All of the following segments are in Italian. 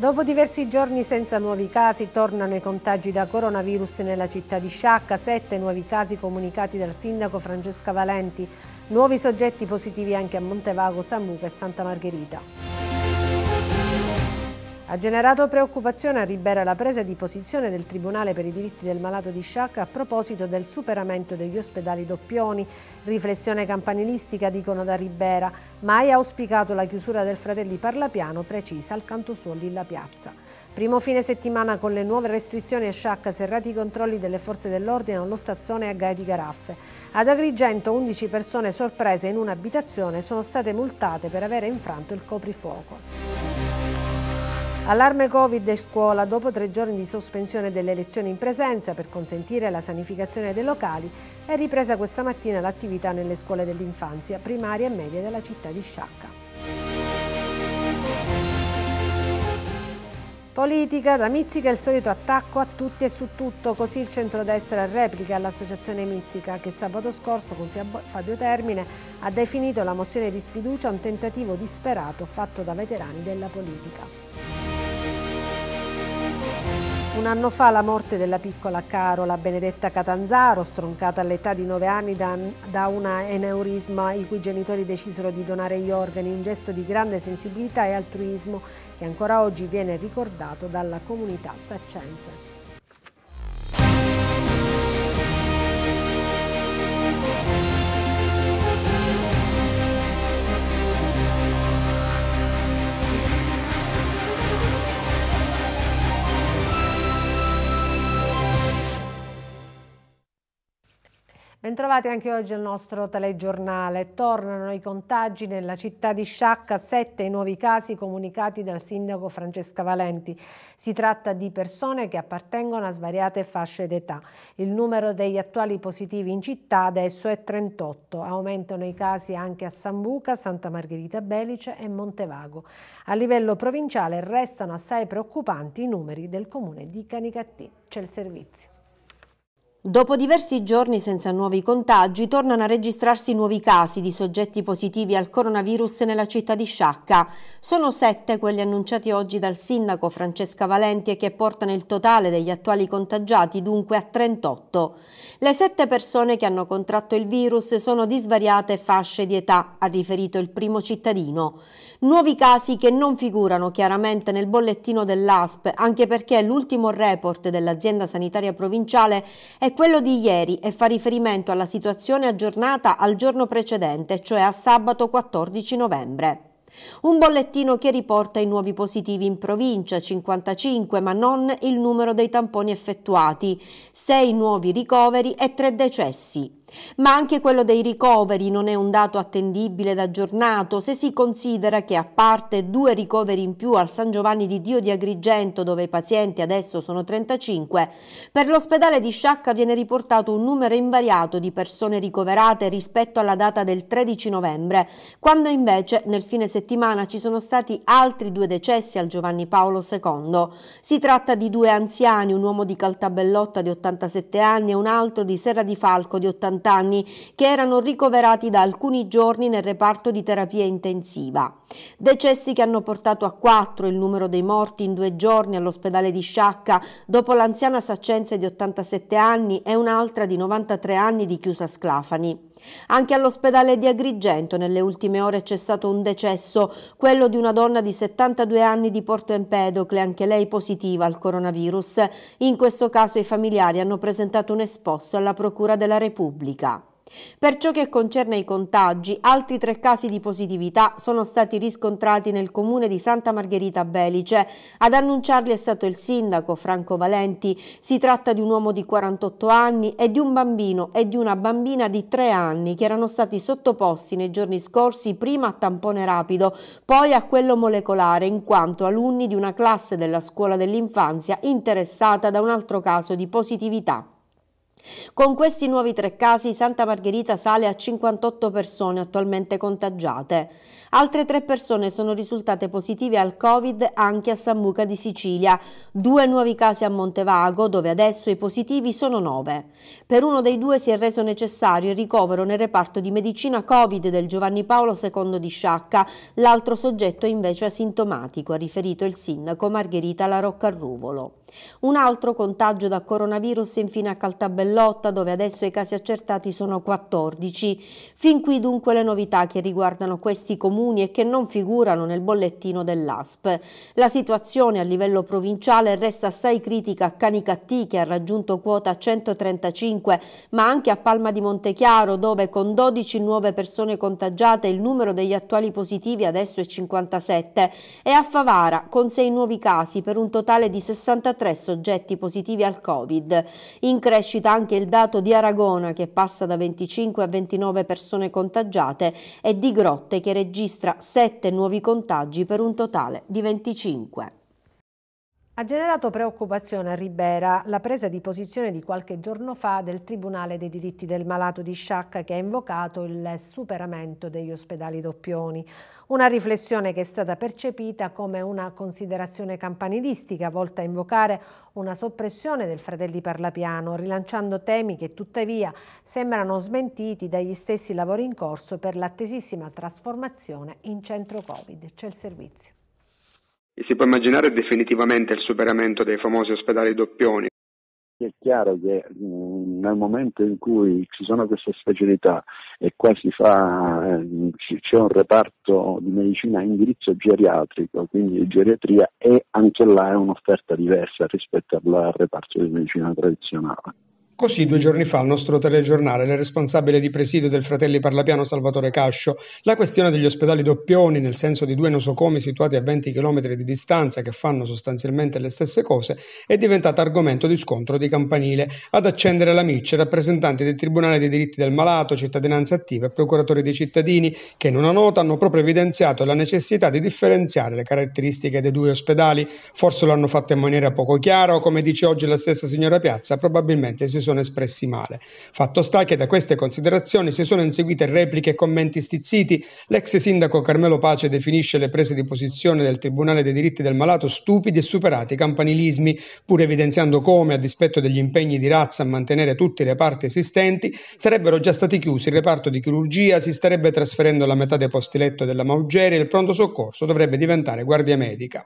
Dopo diversi giorni senza nuovi casi, tornano i contagi da coronavirus nella città di Sciacca, sette nuovi casi comunicati dal sindaco Francesca Valenti, nuovi soggetti positivi anche a Montevago, Luca e Santa Margherita. Ha generato preoccupazione a Ribera la presa di posizione del Tribunale per i diritti del malato di Sciacca a proposito del superamento degli ospedali doppioni. Riflessione campanilistica, dicono da Ribera. Mai auspicato la chiusura del Fratelli Parlapiano, precisa al canto Cantosuoli La Piazza. Primo fine settimana con le nuove restrizioni a Sciacca, serrati i controlli delle forze dell'ordine allo stazione a Gaia di Garaffe. Ad Agrigento 11 persone sorprese in un'abitazione sono state multate per aver infranto il coprifuoco. Allarme Covid e scuola dopo tre giorni di sospensione delle lezioni in presenza per consentire la sanificazione dei locali è ripresa questa mattina l'attività nelle scuole dell'infanzia, primaria e media della città di Sciacca. Politica, da Mizzica il solito attacco a tutti e su tutto, così il centrodestra replica all'associazione Mizzica che sabato scorso con Fabio Termine ha definito la mozione di sfiducia un tentativo disperato fatto da veterani della politica. Un anno fa la morte della piccola Carola Benedetta Catanzaro, stroncata all'età di 9 anni da, da un aneurisma i cui genitori decisero di donare gli organi, un gesto di grande sensibilità e altruismo che ancora oggi viene ricordato dalla comunità saccense. Thank you. Bentrovati anche oggi al nostro telegiornale. Tornano i contagi nella città di Sciacca, sette nuovi casi comunicati dal sindaco Francesca Valenti. Si tratta di persone che appartengono a svariate fasce d'età. Il numero degli attuali positivi in città adesso è 38. Aumentano i casi anche a Sambuca, Santa Margherita Belice e Montevago. A livello provinciale restano assai preoccupanti i numeri del comune di Canicattì. C'è il servizio. Dopo diversi giorni senza nuovi contagi, tornano a registrarsi nuovi casi di soggetti positivi al coronavirus nella città di Sciacca. Sono sette quelli annunciati oggi dal sindaco Francesca Valenti e che portano il totale degli attuali contagiati dunque a 38. Le sette persone che hanno contratto il virus sono di svariate fasce di età, ha riferito il primo cittadino. Nuovi casi che non figurano chiaramente nel bollettino dell'ASP, anche perché l'ultimo report dell'azienda sanitaria provinciale è quello di ieri e fa riferimento alla situazione aggiornata al giorno precedente, cioè a sabato 14 novembre. Un bollettino che riporta i nuovi positivi in provincia, 55, ma non il numero dei tamponi effettuati, 6 nuovi ricoveri e 3 decessi. Ma anche quello dei ricoveri non è un dato attendibile ed aggiornato se si considera che a parte due ricoveri in più al San Giovanni di Dio di Agrigento dove i pazienti adesso sono 35, per l'ospedale di Sciacca viene riportato un numero invariato di persone ricoverate rispetto alla data del 13 novembre, quando invece nel fine settimana ci sono stati altri due decessi al Giovanni Paolo II. Si tratta di due anziani, un uomo di Caltabellotta di 87 anni e un altro di Serra di Falco di 80 50 anni che erano ricoverati da alcuni giorni nel reparto di terapia intensiva. Decessi che hanno portato a 4 il numero dei morti in due giorni all'ospedale di Sciacca dopo l'anziana saccenza di 87 anni e un'altra di 93 anni di chiusa Sclafani. Anche all'ospedale di Agrigento nelle ultime ore c'è stato un decesso, quello di una donna di 72 anni di Porto Empedocle, anche lei positiva al coronavirus. In questo caso i familiari hanno presentato un esposto alla Procura della Repubblica. Per ciò che concerne i contagi, altri tre casi di positività sono stati riscontrati nel comune di Santa Margherita Belice. Ad annunciarli è stato il sindaco Franco Valenti. Si tratta di un uomo di 48 anni e di un bambino e di una bambina di 3 anni che erano stati sottoposti nei giorni scorsi prima a tampone rapido, poi a quello molecolare in quanto alunni di una classe della scuola dell'infanzia interessata da un altro caso di positività. Con questi nuovi tre casi Santa Margherita sale a 58 persone attualmente contagiate. Altre tre persone sono risultate positive al Covid anche a San Buca di Sicilia, due nuovi casi a Montevago dove adesso i positivi sono nove. Per uno dei due si è reso necessario il ricovero nel reparto di medicina Covid del Giovanni Paolo II di Sciacca, l'altro soggetto è invece asintomatico, ha riferito il sindaco Margherita Larocca Ruvolo. Un altro contagio da coronavirus infine a Caltabellotta dove adesso i casi accertati sono 14. Fin qui dunque le novità che riguardano questi comuni e che non figurano nel bollettino dell'ASP. La situazione a livello provinciale resta assai critica a Canicattì che ha raggiunto quota 135 ma anche a Palma di Montechiaro dove con 12 nuove persone contagiate il numero degli attuali positivi adesso è 57 e a Favara con 6 nuovi casi per un totale di 63 43 soggetti positivi al Covid. In crescita anche il dato di Aragona che passa da 25 a 29 persone contagiate e di Grotte che registra 7 nuovi contagi per un totale di 25. Ha generato preoccupazione a Ribera la presa di posizione di qualche giorno fa del Tribunale dei diritti del malato di Sciacca che ha invocato il superamento degli ospedali doppioni. Una riflessione che è stata percepita come una considerazione campanilistica volta a invocare una soppressione del Fratelli Parlapiano, rilanciando temi che tuttavia sembrano smentiti dagli stessi lavori in corso per l'attesissima trasformazione in centro Covid. C'è il servizio. Si può immaginare definitivamente il superamento dei famosi ospedali doppioni, è chiaro che mh, mm, nel momento in cui ci sono queste specialità e qua si fa, eh, c'è un reparto di medicina a indirizzo geriatrico, quindi geriatria, e anche là è un'offerta diversa rispetto al reparto di medicina tradizionale. Così due giorni fa al nostro telegiornale il responsabile di presidio del Fratelli Parlapiano Salvatore Cascio, la questione degli ospedali doppioni, nel senso di due nosocomi situati a 20 km di distanza che fanno sostanzialmente le stesse cose, è diventata argomento di scontro di campanile. Ad accendere la miccia rappresentanti del Tribunale dei diritti del malato, cittadinanza attiva e procuratori dei cittadini che in una nota hanno proprio evidenziato la necessità di differenziare le caratteristiche dei due ospedali. Forse lo hanno fatto in maniera poco chiara o come dice oggi la stessa signora Piazza, probabilmente si sono sono espressi male. Fatto sta che da queste considerazioni si sono inseguite repliche e commenti stizziti. L'ex sindaco Carmelo Pace definisce le prese di posizione del Tribunale dei diritti del malato stupidi e superati campanilismi, pur evidenziando come, a dispetto degli impegni di razza a mantenere tutti i reparti esistenti, sarebbero già stati chiusi il reparto di chirurgia, si starebbe trasferendo la metà dei posti letto della Maugeri e il pronto soccorso dovrebbe diventare guardia medica.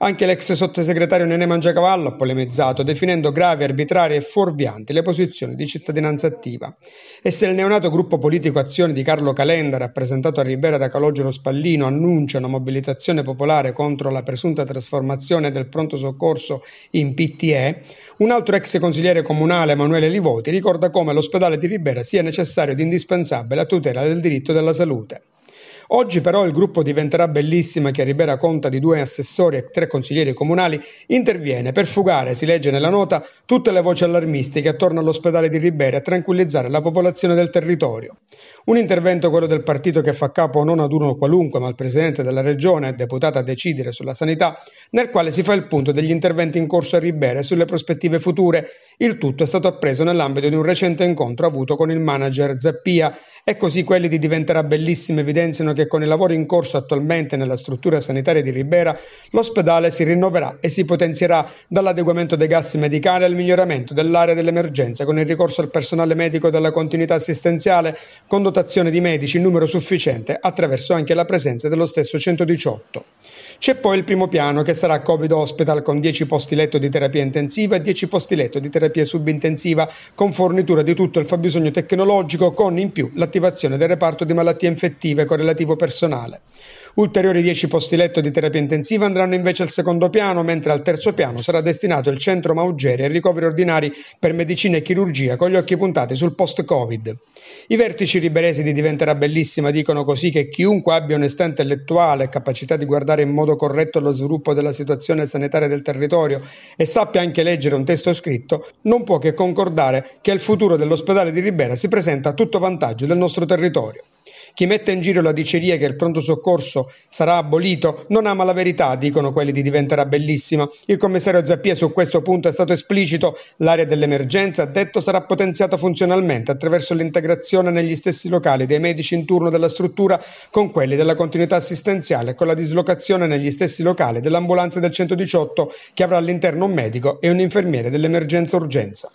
Anche l'ex sottosegretario Nene Mangiacavallo ha polemizzato, definendo gravi, arbitrarie e fuorvianti le delle posizioni di cittadinanza attiva e se il neonato gruppo politico Azione di Carlo Calenda, rappresentato a Ribera da Calogero Spallino, annuncia una mobilitazione popolare contro la presunta trasformazione del pronto soccorso in PTE, un altro ex consigliere comunale, Emanuele Livoti, ricorda come l'ospedale di Ribera sia necessario ed indispensabile a tutela del diritto della salute. Oggi però il gruppo diventerà bellissima che Ribera conta di due assessori e tre consiglieri comunali, interviene per fugare, si legge nella nota, tutte le voci allarmistiche attorno all'ospedale di Ribera e tranquillizzare la popolazione del territorio. Un intervento, quello del partito, che fa capo non ad uno qualunque, ma al presidente della regione, deputato a decidere sulla sanità, nel quale si fa il punto degli interventi in corso a Ribera e sulle prospettive future. Il tutto è stato appreso nell'ambito di un recente incontro avuto con il manager Zappia. E così quelli di Diventerà Bellissima evidenziano che con i lavori in corso attualmente nella struttura sanitaria di Ribera, l'ospedale si rinnoverà e si potenzierà dall'adeguamento dei gas medicali al miglioramento dell'area dell'emergenza con il ricorso al personale medico della continuità assistenziale condotta dotazione di medici in numero sufficiente attraverso anche la presenza dello stesso 118. C'è poi il primo piano che sarà Covid Hospital con 10 posti letto di terapia intensiva e 10 posti letto di terapia subintensiva con fornitura di tutto il fabbisogno tecnologico con in più l'attivazione del reparto di malattie infettive con relativo personale. Ulteriori 10 posti letto di terapia intensiva andranno invece al secondo piano, mentre al terzo piano sarà destinato il centro Maugeri ai ricoveri ordinari per medicina e chirurgia con gli occhi puntati sul post-Covid. I vertici riberesi di Diventerà Bellissima dicono così che chiunque abbia onestà intellettuale e capacità di guardare in modo corretto lo sviluppo della situazione sanitaria del territorio e sappia anche leggere un testo scritto, non può che concordare che il futuro dell'ospedale di Ribera si presenta a tutto vantaggio del nostro territorio. Chi mette in giro la diceria che il pronto soccorso sarà abolito non ama la verità, dicono quelli di Diventerà Bellissima. Il commissario Zappia su questo punto è stato esplicito. L'area dell'emergenza, ha detto, sarà potenziata funzionalmente attraverso l'integrazione negli stessi locali dei medici in turno della struttura con quelli della continuità assistenziale e con la dislocazione negli stessi locali dell'ambulanza del 118 che avrà all'interno un medico e un infermiere dell'emergenza urgenza.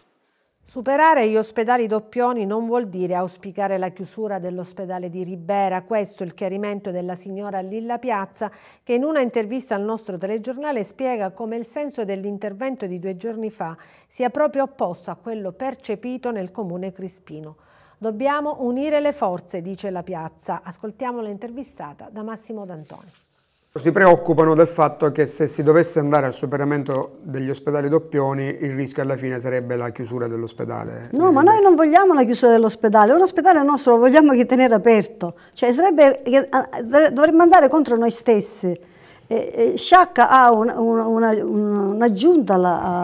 Superare gli ospedali doppioni non vuol dire auspicare la chiusura dell'ospedale di Ribera, questo è il chiarimento della signora Lilla Piazza che in una intervista al nostro telegiornale spiega come il senso dell'intervento di due giorni fa sia proprio opposto a quello percepito nel comune Crispino. Dobbiamo unire le forze, dice la piazza. Ascoltiamo l'intervistata da Massimo D'Antoni. Si preoccupano del fatto che se si dovesse andare al superamento degli ospedali doppioni il rischio alla fine sarebbe la chiusura dell'ospedale. No, ma noi non vogliamo la chiusura dell'ospedale, un ospedale nostro lo vogliamo tenere aperto, cioè sarebbe, dovremmo andare contro noi stessi. Sciacca ha un'aggiunta un, un, un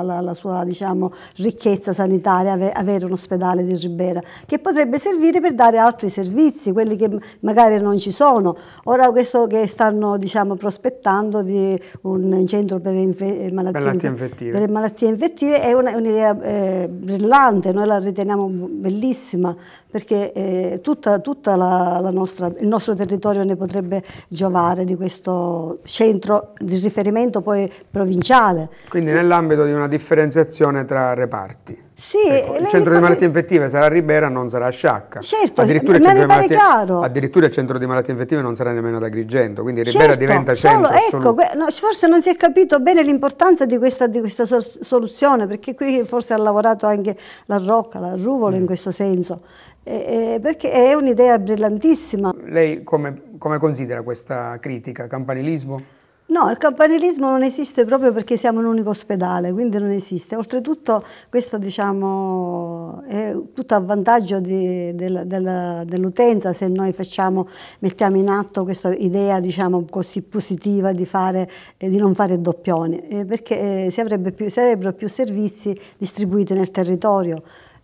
alla, alla, sua diciamo, ricchezza sanitaria avere un ospedale di Ribera che potrebbe servire per dare altri servizi, quelli che magari non ci sono. Ora questo che stanno diciamo, prospettando di un centro per, infe, eh, malattie, malattie, infettive. per malattie, infettive. è un'idea un eh, brillante, noi la riteniamo bellissima perché eh, tutto il nostro territorio ne potrebbe giovare di questo centro centro di riferimento poi provinciale. Quindi nell'ambito di una differenziazione tra reparti. Sì, ecco, il centro di malattie infettive sarà Ribera, non sarà Sciacca. Certo, addirittura il, malattie, addirittura il, centro di malattie infettive non sarà nemmeno ad Agrigento, quindi Ribera certo, diventa centro. Solo, ecco, no, forse non si è capito bene l'importanza di questa, di questa soluzione, perché qui forse ha lavorato anche la Rocca, la Ruvolo mm. in questo senso, eh, eh, perché è un'idea brillantissima. Lei come, come considera questa critica? Campanilismo? No, il campanilismo non esiste proprio perché siamo un unico ospedale, quindi non esiste. Oltretutto questo diciamo, è tutto a vantaggio di, del, del, dell'utenza se noi facciamo, mettiamo in atto questa idea diciamo, così positiva di, fare, eh, di non fare doppioni, eh, perché eh, si più, sarebbero più servizi distribuiti nel territorio.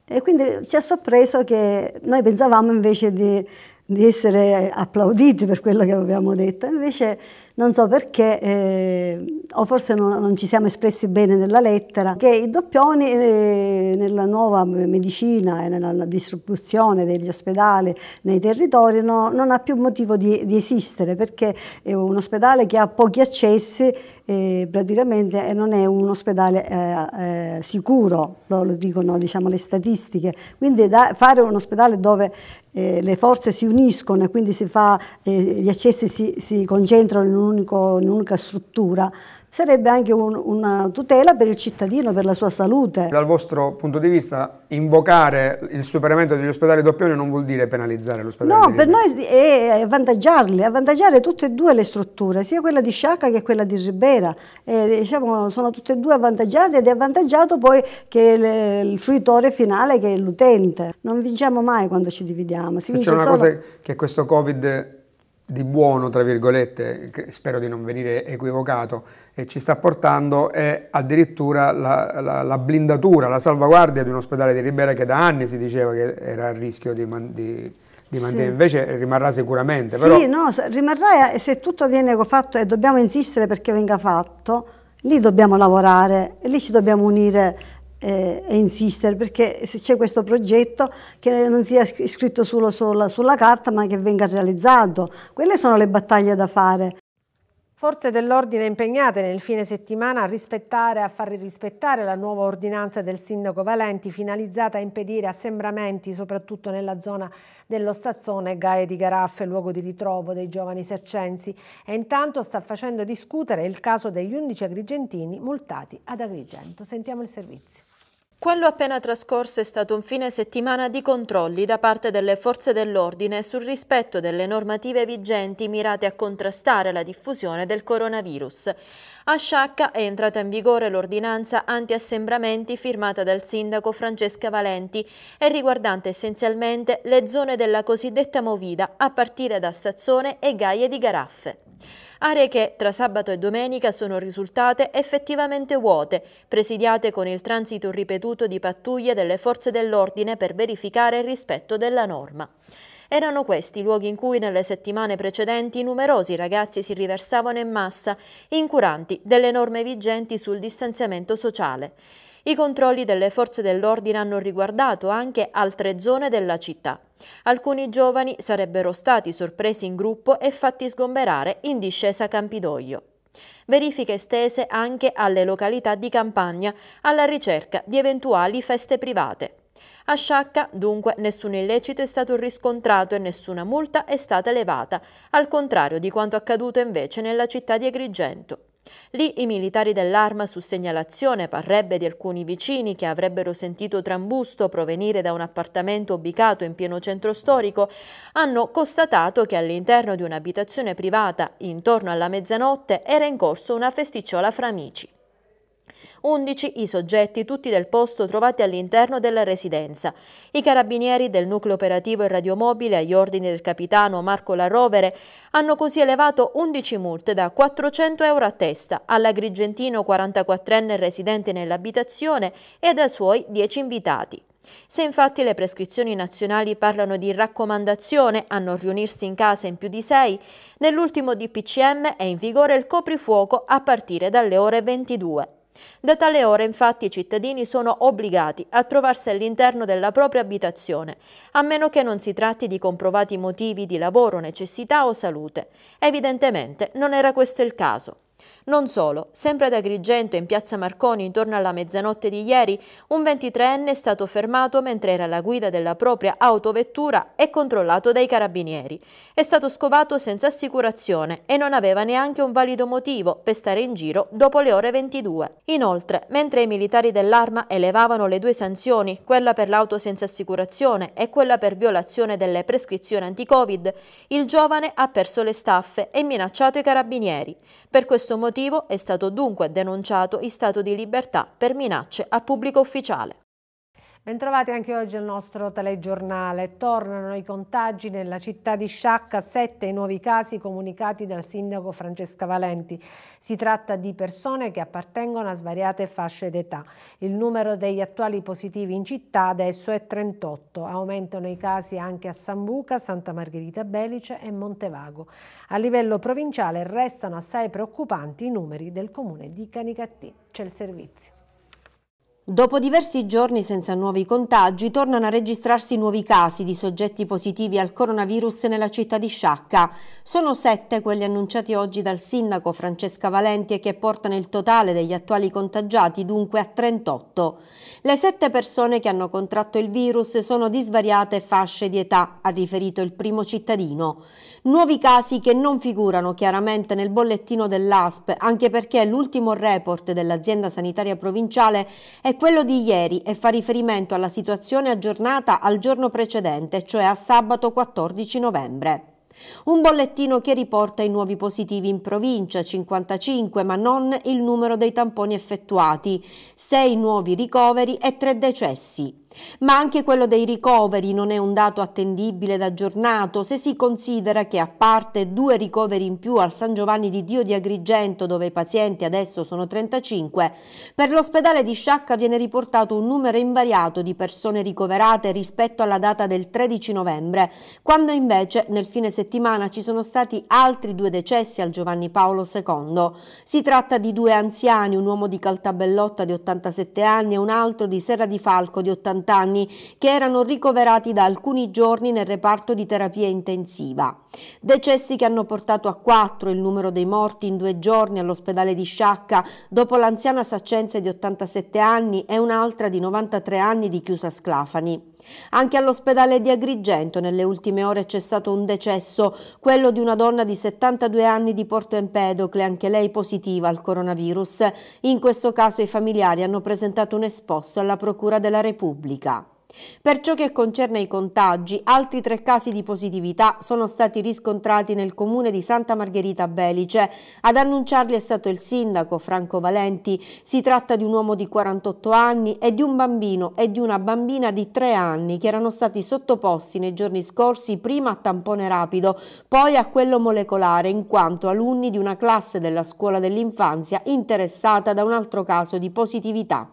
E quindi ci ha sorpreso che noi pensavamo invece di, di essere applauditi per quello che avevamo detto, invece non so perché, eh, o forse non, non, ci siamo espressi bene nella lettera, che i doppioni eh, nella nuova medicina e nella distribuzione degli ospedali nei territori no, non ha più motivo di, di, esistere, perché è un ospedale che ha pochi accessi eh, praticamente non è un ospedale eh, eh, sicuro, lo, dicono diciamo, le statistiche. Quindi da, fare un ospedale dove eh, le forze si uniscono e quindi si fa, eh, gli accessi si, si concentrano in, un in un'unica struttura, sarebbe anche un, una tutela per il cittadino, per la sua salute. Dal vostro punto di vista, invocare il superamento degli ospedali doppioni non vuol dire penalizzare l'ospedale No, per noi è avvantaggiarli, avvantaggiare tutte e due le strutture, sia quella di Sciacca che quella di Ribera. E, diciamo, sono tutte e due avvantaggiate ed è avvantaggiato poi che le, il fruitore finale che è l'utente. Non vinciamo mai quando ci dividiamo. Si Se c'è una solo... cosa che questo Covid di buono, tra virgolette, spero di non venire equivocato, eh, ci sta portando è addirittura la, la, la, blindatura, la salvaguardia di un ospedale di Ribera che da anni si diceva che era a rischio di, man, di, di mantenere, sì. invece rimarrà sicuramente. Sì, però... no, rimarrà e se tutto viene fatto e dobbiamo insistere perché venga fatto, lì dobbiamo lavorare, lì ci dobbiamo unire eh, e insistere, perché se c'è questo progetto che non sia scritto solo, solo sulla carta ma che venga realizzato, quelle sono le battaglie da fare. Forze dell'ordine impegnate nel fine settimana a rispettare e a far rispettare la nuova ordinanza del sindaco Valenti finalizzata a impedire assembramenti soprattutto nella zona dello Stazzone Gaia di Garaffe, luogo di ritrovo dei giovani sercensi e intanto sta facendo discutere il caso degli 11 agrigentini multati ad Agrigento. Sentiamo il servizio. Quello appena trascorso è stato un fine settimana di controlli da parte delle forze dell'ordine sul rispetto delle normative vigenti mirate a contrastare la diffusione del coronavirus. A Sciacca è entrata in vigore l'ordinanza anti-assembramenti firmata dal sindaco Francesca Valenti e riguardante essenzialmente le zone della cosiddetta Movida a partire da Sazzone e Gaie di Garaffe aree che tra sabato e domenica sono risultate effettivamente vuote, presidiate con il transito ripetuto di pattuglie delle forze dell'ordine per verificare il rispetto della norma. Erano questi luoghi in cui nelle settimane precedenti numerosi ragazzi si riversavano in massa, incuranti delle norme vigenti sul distanziamento sociale. I controlli delle forze dell'ordine hanno riguardato anche altre zone della città. Alcuni giovani sarebbero stati sorpresi in gruppo e fatti sgomberare in discesa Campidoglio. Verifiche estese anche alle località di campagna alla ricerca di eventuali feste private. A Sciacca, dunque, nessun illecito è stato riscontrato e nessuna multa è stata elevata, al contrario di quanto accaduto invece nella città di Agrigento. Lì i militari dell'arma, su segnalazione, parrebbe di alcuni vicini che avrebbero sentito trambusto provenire da un appartamento ubicato in pieno centro storico, hanno constatato che all'interno di un'abitazione privata, intorno alla mezzanotte, era in corso una festicciola fra amici. 11 i soggetti, tutti del posto, trovati all'interno della residenza. I carabinieri del nucleo operativo e radiomobile, agli ordini del capitano Marco Larrovere, hanno così elevato 11 multe da 400 euro a testa all'agrigentino 44enne residente nell'abitazione e dai suoi 10 invitati. Se infatti le prescrizioni nazionali parlano di raccomandazione a non riunirsi in casa in più di sei, nell'ultimo DPCM è in vigore il coprifuoco a partire dalle ore 22. Da tale ora infatti i cittadini sono obbligati a trovarsi all'interno della propria abitazione, a meno che non si tratti di comprovati motivi di lavoro, necessità o salute. Evidentemente non era questo il caso. Non solo, sempre ad Agrigento, in piazza Marconi, intorno alla mezzanotte di ieri, un 23enne è stato fermato mentre era alla guida della propria autovettura e controllato dai carabinieri. È stato scovato senza assicurazione e non aveva neanche un valido motivo per stare in giro dopo le ore 22. Inoltre, mentre i militari dell'arma elevavano le due sanzioni, quella per l'auto senza assicurazione e quella per violazione delle prescrizioni anti-Covid, il giovane ha perso le staffe e minacciato i carabinieri. Per questo motivo motivo è stato dunque denunciato in stato di libertà per minacce a pubblico ufficiale. Bentrovati anche oggi al nostro telegiornale. Tornano i contagi nella città di Sciacca, sette i nuovi casi comunicati dal sindaco Francesca Valenti. Si tratta di persone che appartengono a svariate fasce d'età. Il numero degli attuali positivi in città adesso è 38. Aumentano i casi anche a Sambuca, Santa Margherita Belice e Montevago. A livello provinciale restano assai preoccupanti i numeri del comune di Canicattì. C'è il servizio. Dopo diversi giorni senza nuovi contagi, tornano a registrarsi nuovi casi di soggetti positivi al coronavirus nella città di Sciacca. Sono sette quelli annunciati oggi dal sindaco Francesca Valenti e che portano il totale degli attuali contagiati dunque a 38. Le sette persone che hanno contratto il virus sono di svariate fasce di età, ha riferito il primo cittadino. Nuovi casi che non figurano chiaramente nel bollettino dell'ASP, anche perché l'ultimo report dell'azienda sanitaria provinciale è quello di ieri e fa riferimento alla situazione aggiornata al giorno precedente, cioè a sabato 14 novembre. Un bollettino che riporta i nuovi positivi in provincia, 55, ma non il numero dei tamponi effettuati, 6 nuovi ricoveri e 3 decessi. Ma anche quello dei ricoveri non è un dato attendibile ed aggiornato se si considera che a parte due ricoveri in più al San Giovanni di Dio di Agrigento dove i pazienti adesso sono 35, per l'ospedale di Sciacca viene riportato un numero invariato di persone ricoverate rispetto alla data del 13 novembre, quando invece nel fine settimana ci sono stati altri due decessi al Giovanni Paolo II. Si tratta di due anziani, un uomo di Caltabellotta di 87 anni e un altro di Serra di Falco di 80 60 anni che erano ricoverati da alcuni giorni nel reparto di terapia intensiva. Decessi che hanno portato a 4 il numero dei morti in due giorni all'ospedale di Sciacca dopo l'anziana saccenza di 87 anni e un'altra di 93 anni di chiusa Sclafani. Anche all'ospedale di Agrigento nelle ultime ore c'è stato un decesso, quello di una donna di 72 anni di Porto Empedocle, anche lei positiva al coronavirus. In questo caso i familiari hanno presentato un esposto alla Procura della Repubblica. Per ciò che concerne i contagi, altri tre casi di positività sono stati riscontrati nel comune di Santa Margherita Belice. Ad annunciarli è stato il sindaco Franco Valenti. Si tratta di un uomo di 48 anni e di un bambino e di una bambina di 3 anni che erano stati sottoposti nei giorni scorsi prima a tampone rapido, poi a quello molecolare in quanto alunni di una classe della scuola dell'infanzia interessata da un altro caso di positività.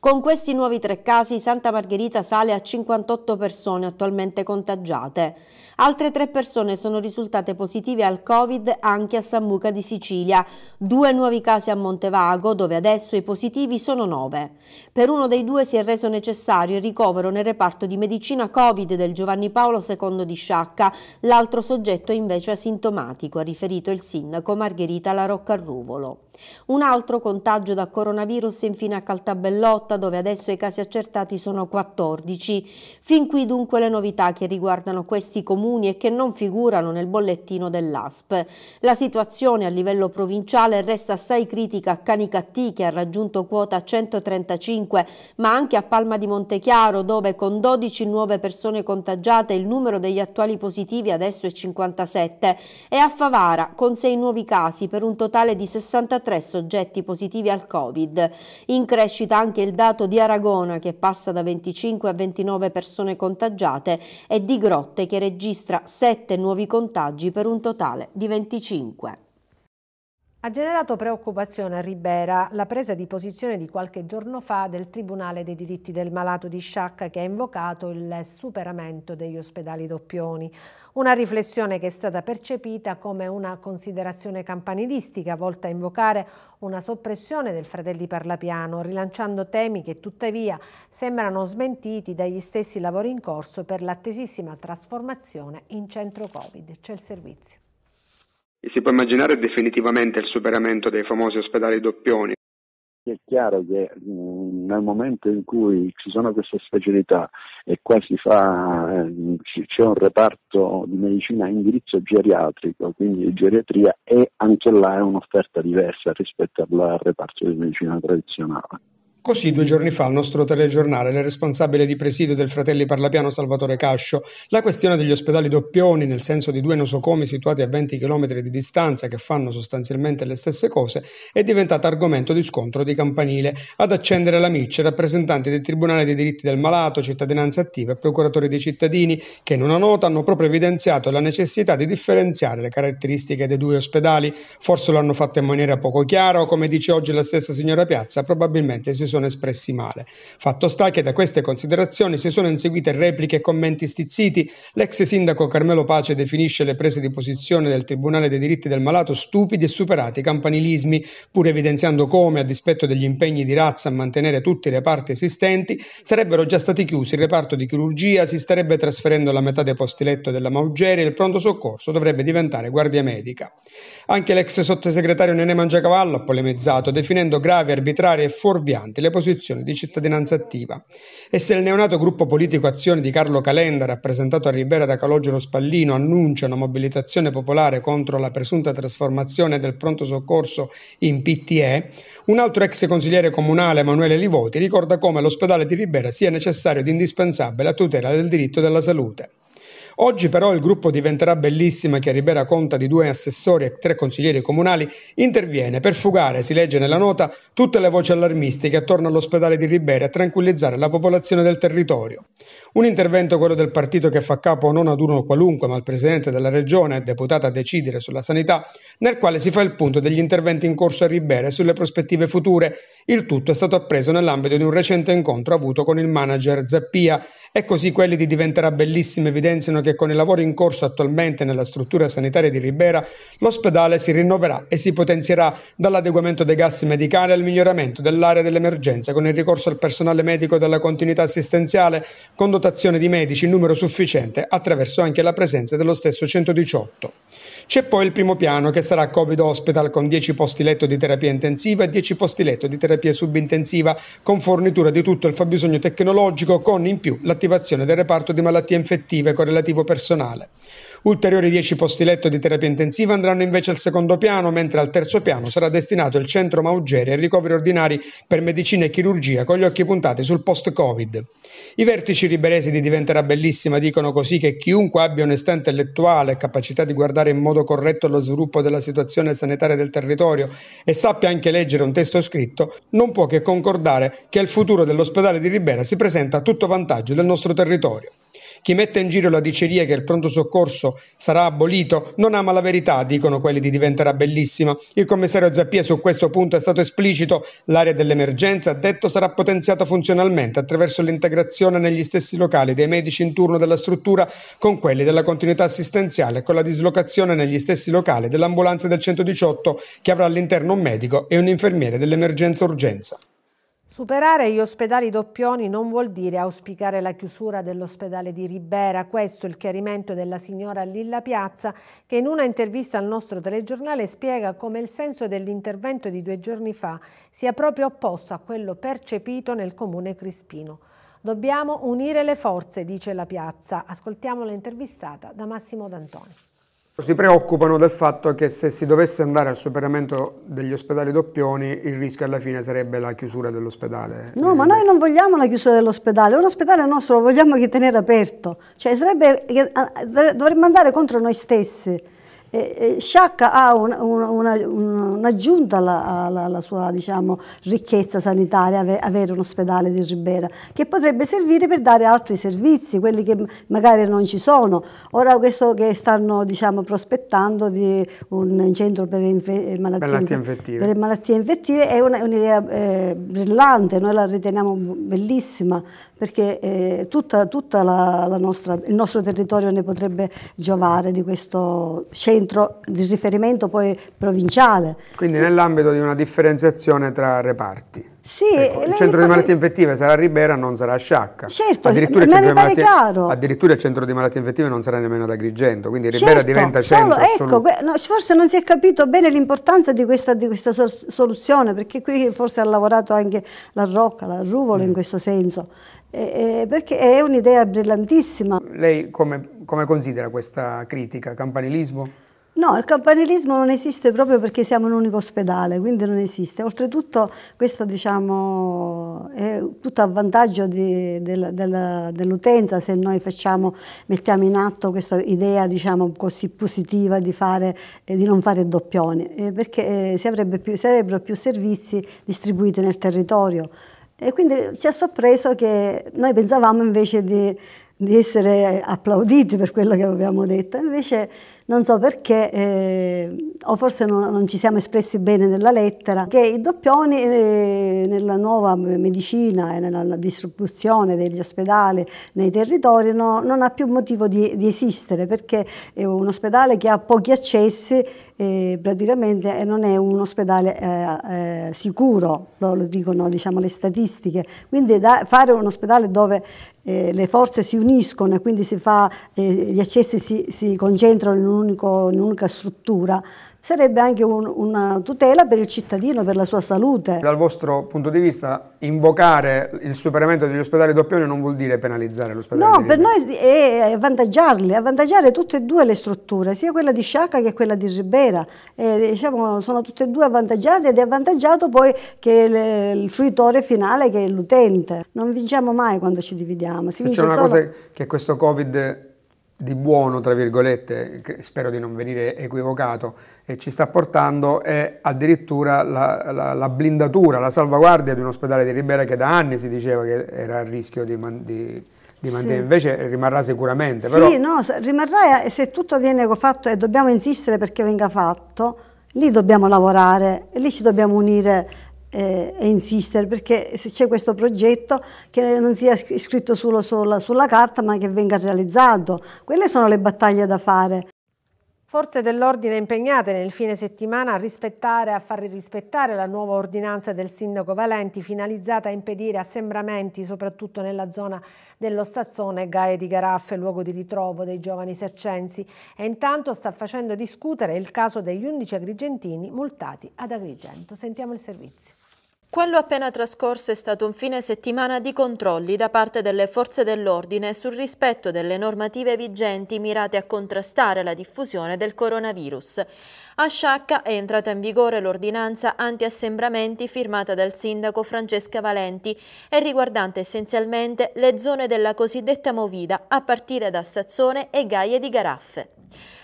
Con questi nuovi tre casi Santa Margherita sale a 58 persone attualmente contagiate. Altre tre persone sono risultate positive al Covid anche a San Buca di Sicilia, due nuovi casi a Montevago, dove adesso i positivi sono nove. Per uno dei due si è reso necessario il ricovero nel reparto di medicina Covid del Giovanni Paolo II di Sciacca, l'altro soggetto è invece asintomatico, ha riferito il sindaco Margherita La Laroccarruvolo. Un altro contagio da coronavirus infine a Caltabellotta, dove adesso i casi accertati sono 14. Fin qui dunque le novità che riguardano questi comuni comuni e che non figurano nel bollettino dell'ASP. La situazione a livello provinciale resta assai critica a Canicattì che ha raggiunto quota 135 ma anche a Palma di Montechiaro dove con 12 nuove persone contagiate il numero degli attuali positivi adesso è 57 e a Favara con 6 nuovi casi per un totale di 63 soggetti positivi al Covid. In crescita anche il dato di Aragona che passa da 25 a 29 persone contagiate e di Grotte che registra registra 7 nuovi contagi per un totale di 25. Ha generato preoccupazione a Ribera la presa di posizione di qualche giorno fa del Tribunale dei diritti del malato di Sciacca che ha invocato il superamento degli ospedali doppioni. Una riflessione che è stata percepita come una considerazione campanilistica volta a invocare una soppressione del Fratelli Parlapiano, rilanciando temi che tuttavia sembrano smentiti dagli stessi lavori in corso per l'attesissima trasformazione in centro Covid. C'è il servizio. E si può immaginare definitivamente il superamento dei famosi ospedali doppioni? È chiaro che mm, nel momento in cui ci sono queste specialità e qua si fa, mm, c'è un reparto di medicina a indirizzo geriatrico, quindi geriatria, e anche là è un'offerta diversa rispetto al reparto di medicina tradizionale. Così due giorni fa al nostro telegiornale il responsabile di presidio del Fratelli Parlapiano Salvatore Cascio, la questione degli ospedali doppioni, nel senso di due nosocomi situati a 20 km di distanza che fanno sostanzialmente le stesse cose, è diventata argomento di scontro di campanile. Ad accendere la miccia rappresentanti del Tribunale dei diritti del malato, cittadinanza attiva e procuratori dei cittadini che in una nota hanno proprio evidenziato la necessità di differenziare le caratteristiche dei due ospedali. Forse lo hanno fatto in maniera poco chiara o come dice oggi la stessa signora Piazza, probabilmente si sono espressi male. Fatto sta che da queste considerazioni si sono inseguite repliche e commenti stizziti. L'ex sindaco Carmelo Pace definisce le prese di posizione del Tribunale dei diritti del malato stupidi e superati campanilismi, pur evidenziando come, a dispetto degli impegni di razza a mantenere tutti i reparti esistenti, sarebbero già stati chiusi il reparto di chirurgia, si starebbe trasferendo la metà dei posti letto della Maugeri e il pronto soccorso dovrebbe diventare guardia medica. Anche l'ex sottosegretario Nene Mangiacavallo ha polemizzato, definendo gravi, arbitrarie e fuorvianti vigente le posizioni di cittadinanza attiva e se il neonato gruppo politico Azione di Carlo Calenda, rappresentato a Ribera da Calogero Spallino, annuncia una mobilitazione popolare contro la presunta trasformazione del pronto soccorso in PTE, un altro ex consigliere comunale, Emanuele Livoti, ricorda come l'ospedale di Ribera sia necessario ed indispensabile a tutela del diritto della salute. Oggi però il gruppo diventerà bellissima che a Ribera conta di due assessori e tre consiglieri comunali, interviene per fugare, si legge nella nota, tutte le voci allarmistiche attorno all'ospedale di Ribera e tranquillizzare la popolazione del territorio. Un intervento, quello del partito, che fa capo non ad uno qualunque, ma al presidente della regione, deputato a decidere sulla sanità, nel quale si fa il punto degli interventi in corso a Ribera e sulle prospettive future. Il tutto è stato appreso nell'ambito di un recente incontro avuto con il manager Zappia. E così quelli di Diventerà Bellissima evidenziano che con i lavori in corso attualmente nella struttura sanitaria di Ribera, l'ospedale si rinnoverà e si potenzierà dall'adeguamento dei gas medicali al miglioramento dell'area dell'emergenza con il ricorso al personale medico della continuità assistenziale, condotto dotazione di medici in numero sufficiente attraverso anche la presenza dello stesso 118. C'è poi il primo piano che sarà Covid Hospital con 10 posti letto di terapia intensiva e 10 posti letto di terapia subintensiva con fornitura di tutto il fabbisogno tecnologico con in più l'attivazione del reparto di malattie infettive con relativo personale. Ulteriori 10 posti letto di terapia intensiva andranno invece al secondo piano, mentre al terzo piano sarà destinato il centro Maugeri e ricoveri ordinari per medicina e chirurgia, con gli occhi puntati sul post-Covid. I vertici riberesi di Diventerà Bellissima dicono così che chiunque abbia onestà intellettuale e capacità di guardare in modo corretto lo sviluppo della situazione sanitaria del territorio e sappia anche leggere un testo scritto, non può che concordare che il futuro dell'ospedale di Ribera si presenta a tutto vantaggio del nostro territorio. Chi mette in giro la diceria che il pronto soccorso sarà abolito non ama la verità, dicono quelli di Diventerà Bellissima. Il commissario Zappia su questo punto è stato esplicito. L'area dell'emergenza, ha detto, sarà potenziata funzionalmente attraverso l'integrazione negli stessi locali dei medici in turno della struttura con quelli della continuità assistenziale e con la dislocazione negli stessi locali dell'ambulanza del 118 che avrà all'interno un medico e un infermiere dell'emergenza urgenza. Superare gli ospedali doppioni non vuol dire auspicare la chiusura dell'ospedale di Ribera, questo è il chiarimento della signora Lilla Piazza che in una intervista al nostro telegiornale spiega come il senso dell'intervento di due giorni fa sia proprio opposto a quello percepito nel comune Crispino. Dobbiamo unire le forze, dice la piazza. Ascoltiamo l'intervistata da Massimo D'Antoni. Si preoccupano del fatto che se si dovesse andare al superamento degli ospedali doppioni il rischio alla fine sarebbe la chiusura dell'ospedale. No, ma noi non vogliamo la chiusura dell'ospedale, un ospedale nostro lo vogliamo tenere aperto, cioè sarebbe, eh, dovremmo andare contro noi stessi. Sciacca ha un'aggiunta un, alla, alla, alla, sua diciamo, ricchezza sanitaria ave, avere un ospedale di Ribera che potrebbe servire per dare altri servizi, quelli che magari non ci sono. Ora questo che stanno diciamo, prospettando di un centro per, infe eh, malattie, malattie, infettive. per malattie, infettive. è un'idea eh, brillante, noi la riteniamo bellissima, perché eh, tutto il nostro territorio ne potrebbe giovare di questo centro di riferimento poi provinciale. Quindi nell'ambito di una differenziazione tra reparti. Sì, ecco, il centro di malattie infettive sarà Ribera, non sarà Sciacca. Certo, addirittura il, malattie, addirittura il, centro di malattie infettive non sarà nemmeno ad Agrigento, quindi Ribera certo, diventa centro. Solo, ecco, no, forse non si è capito bene l'importanza di questa, di questa soluzione, perché qui forse ha lavorato anche la Rocca, la Ruvolo mm. in questo senso, eh, eh, perché è un'idea brillantissima. Lei come, come considera questa critica, campanilismo? No, il campanilismo non esiste proprio perché siamo un unico ospedale, quindi non esiste. Oltretutto questo diciamo, è tutto a vantaggio del, del, dell'utenza se noi facciamo, mettiamo in atto questa idea diciamo, così positiva di, fare, eh, di non fare doppioni, eh, perché eh, più, sarebbero più servizi distribuiti nel territorio. E quindi ci ha sorpreso che noi pensavamo invece di, di essere applauditi per quello che avevamo detto, invece non so perché, eh, o forse non, non, ci siamo espressi bene nella lettera, che i doppioni eh, nella nuova medicina e nella distribuzione degli ospedali nei territori no, non ha più motivo di, di, esistere perché è un ospedale che ha pochi accessi eh, praticamente non è un ospedale eh, eh, sicuro, lo, lo dicono diciamo, le statistiche. Quindi da, fare un ospedale dove eh, le forze si uniscono e quindi si fa, eh, gli accessi si, si concentrano in, un unico, in un'unica struttura, sarebbe anche un, una tutela per il cittadino, per la sua salute. Dal vostro punto di vista, invocare il superamento degli ospedali doppioni non vuol dire penalizzare l'ospedale? No, per noi è avvantaggiarli, avvantaggiare tutte e due le strutture, sia quella di Sciacca che quella di Ribera. E, diciamo, sono tutte e due avvantaggiate ed è avvantaggiato poi che le, il fruitore finale, che è l'utente. Non vinciamo mai quando ci dividiamo. Si Se vince c'è una solo... cosa che questo Covid di buono, tra virgolette, spero di non venire equivocato, eh, ci sta portando è addirittura la, la, la, blindatura, la salvaguardia di un ospedale di Ribera che da anni si diceva che era a rischio di, man, di, di mantenere, sì. invece rimarrà sicuramente. Sì, però... no, rimarrà e se tutto viene fatto e dobbiamo insistere perché venga fatto, lì dobbiamo lavorare, lì ci dobbiamo unire e, eh, e insistere perché se c'è questo progetto che non sia scritto solo, solo sulla carta ma che venga realizzato. Quelle sono le battaglie da fare. Forze dell'ordine impegnate nel fine settimana a rispettare e a far rispettare la nuova ordinanza del sindaco Valenti finalizzata a impedire assembramenti soprattutto nella zona dello Stazzone Gaie di Garaffe, luogo di ritrovo dei giovani sercensi e intanto sta facendo discutere il caso degli 11 agrigentini multati ad Agrigento. Sentiamo il servizio. Quello appena trascorso è stato un fine settimana di controlli da parte delle forze dell'ordine sul rispetto delle normative vigenti mirate a contrastare la diffusione del coronavirus. A Sciacca è entrata in vigore l'ordinanza anti-assembramenti firmata dal sindaco Francesca Valenti e riguardante essenzialmente le zone della cosiddetta movida a partire da Sazzone e Gaie di Garaffe.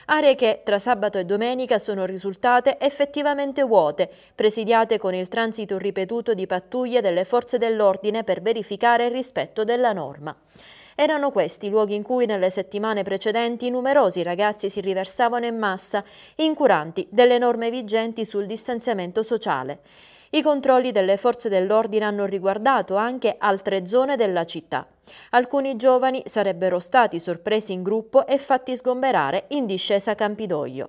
Aree che tra sabato e domenica sono risultate effettivamente vuote, presidiate con il transito ripetuto di pattuglie delle forze dell'ordine per verificare il rispetto della norma. Erano questi i luoghi in cui nelle settimane precedenti numerosi ragazzi si riversavano in massa, incuranti delle norme vigenti sul distanziamento sociale. I controlli delle forze dell'ordine hanno riguardato anche altre zone della città. Alcuni giovani sarebbero stati sorpresi in gruppo e fatti sgomberare in discesa Campidoglio.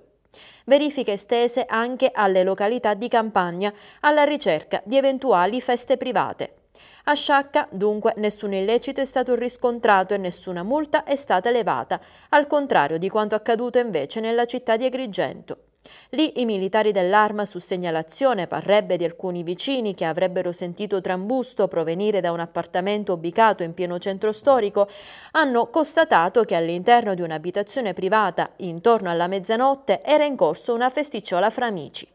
Verifiche estese anche alle località di campagna alla ricerca di eventuali feste private. A Sciacca, dunque, nessun illecito è stato riscontrato e nessuna multa è stata elevata, al contrario di quanto accaduto invece nella città di Agrigento. Lì i militari dell'arma, su segnalazione parrebbe di alcuni vicini che avrebbero sentito trambusto provenire da un appartamento ubicato in pieno centro storico, hanno constatato che all'interno di un'abitazione privata, intorno alla mezzanotte, era in corso una festicciola fra amici.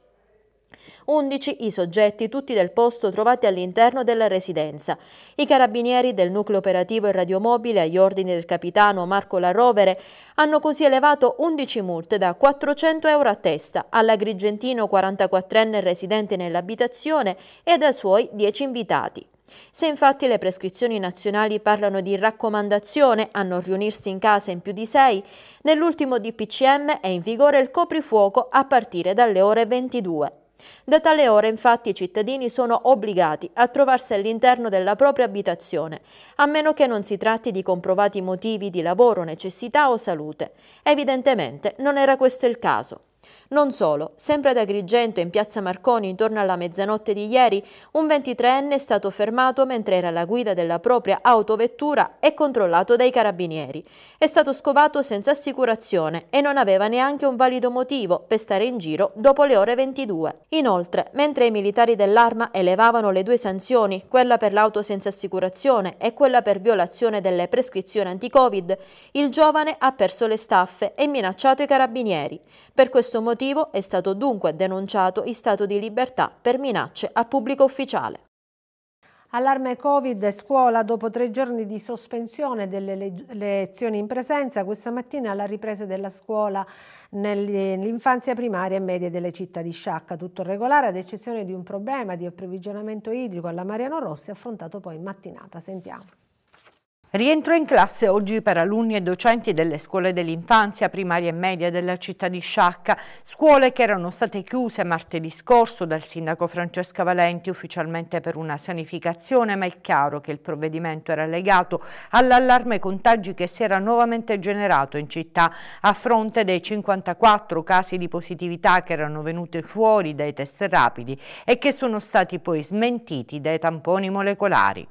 11 i soggetti, tutti del posto, trovati all'interno della residenza. I carabinieri del nucleo operativo e radiomobile, agli ordini del capitano Marco Larrovere, hanno così elevato 11 multe da 400 euro a testa all'agrigentino 44enne residente nell'abitazione e da suoi 10 invitati. Se infatti le prescrizioni nazionali parlano di raccomandazione a non riunirsi in casa in più di sei, nell'ultimo DPCM è in vigore il coprifuoco a partire dalle ore 22. Da tale ora infatti i cittadini sono obbligati a trovarsi all'interno della propria abitazione, a meno che non si tratti di comprovati motivi di lavoro, necessità o salute. Evidentemente non era questo il caso. Non solo, sempre ad Agrigento, in piazza Marconi, intorno alla mezzanotte di ieri, un 23enne è stato fermato mentre era alla guida della propria autovettura e controllato dai carabinieri. È stato scovato senza assicurazione e non aveva neanche un valido motivo per stare in giro dopo le ore 22. Inoltre, mentre i militari dell'arma elevavano le due sanzioni, quella per l'auto senza assicurazione e quella per violazione delle prescrizioni anti-Covid, il giovane ha perso le staffe e minacciato i carabinieri. Per questo motivo motivo è stato dunque denunciato in stato di libertà per minacce a pubblico ufficiale. Allarme Covid, scuola dopo tre giorni di sospensione delle lezioni in presenza, questa mattina alla ripresa della scuola nell'infanzia primaria e media delle città di Sciacca, tutto regolare ad eccezione di un problema di approvvigionamento idrico alla Mariano Rossi affrontato poi in mattinata. Sentiamo. Rientro in classe oggi per alunni e docenti delle scuole dell'infanzia, primaria e media della città di Sciacca, scuole che erano state chiuse martedì scorso dal sindaco Francesca Valenti ufficialmente per una sanificazione, ma è chiaro che il provvedimento era legato all'allarme contagi che si era nuovamente generato in città a fronte dei 54 casi di positività che erano venuti fuori dai test rapidi e che sono stati poi smentiti dai tamponi molecolari.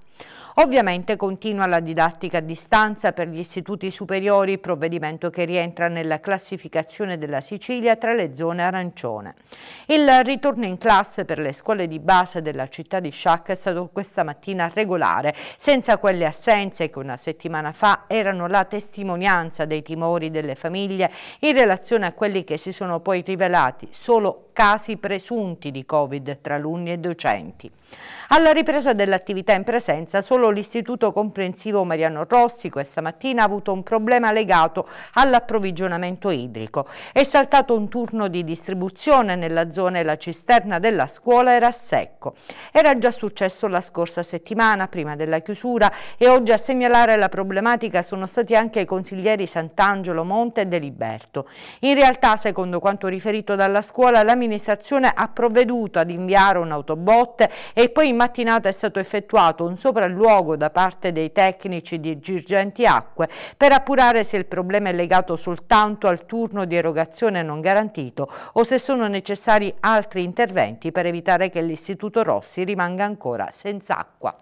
Ovviamente continua la didattica a distanza per gli istituti superiori, provvedimento che rientra nella classificazione della Sicilia tra le zone arancione. Il ritorno in classe per le scuole di base della città di Sciacca è stato questa mattina regolare, senza quelle assenze che una settimana fa erano la testimonianza dei timori delle famiglie in relazione a quelli che si sono poi rivelati solo casi presunti di Covid tra alunni e docenti. Alla ripresa dell'attività in presenza, solo l'Istituto Comprensivo Mariano Rossi questa mattina ha avuto un problema legato all'approvvigionamento idrico. È saltato un turno di distribuzione nella zona e la cisterna della scuola era a secco. Era già successo la scorsa settimana, prima della chiusura, e oggi a segnalare la problematica sono stati anche i consiglieri Sant'Angelo, Monte e Deliberto. In realtà, secondo quanto riferito dalla scuola, l'amministrazione ha provveduto ad inviare un'autobotte e poi in mattinata è stato effettuato un sopralluogo da parte dei tecnici di Girgenti Acque per appurare se il problema è legato soltanto al turno di erogazione non garantito o se sono necessari altri interventi per evitare che l'Istituto Rossi rimanga ancora senza acqua.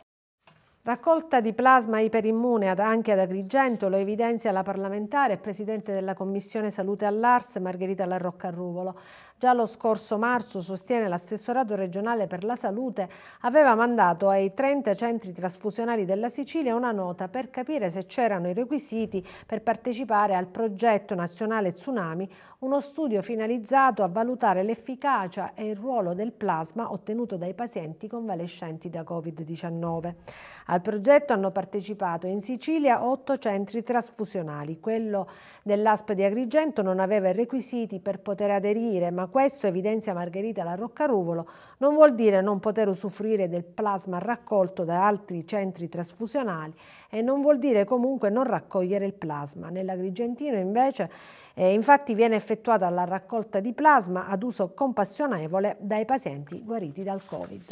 Raccolta di plasma iperimmune anche ad Agrigento lo evidenzia la parlamentare e presidente della Commissione Salute all'Ars Margherita Larrocca Ruvolo. Già lo scorso marzo, sostiene l'assessorato regionale per la salute, aveva mandato ai 30 centri trasfusionali della Sicilia una nota per capire se c'erano i requisiti per partecipare al progetto nazionale Tsunami uno studio finalizzato a valutare l'efficacia e il ruolo del plasma ottenuto dai pazienti convalescenti da Covid-19. Al progetto hanno partecipato in Sicilia otto centri trasfusionali. Quello dell'ASP di Agrigento non aveva i requisiti per poter aderire, ma questo, evidenzia Margherita La Roccaruvolo, non vuol dire non poter usufruire del plasma raccolto da altri centri trasfusionali e non vuol dire comunque non raccogliere il plasma. Nell'Agrigentino invece eh, infatti viene effettuata la raccolta di plasma ad uso compassionevole dai pazienti guariti dal Covid.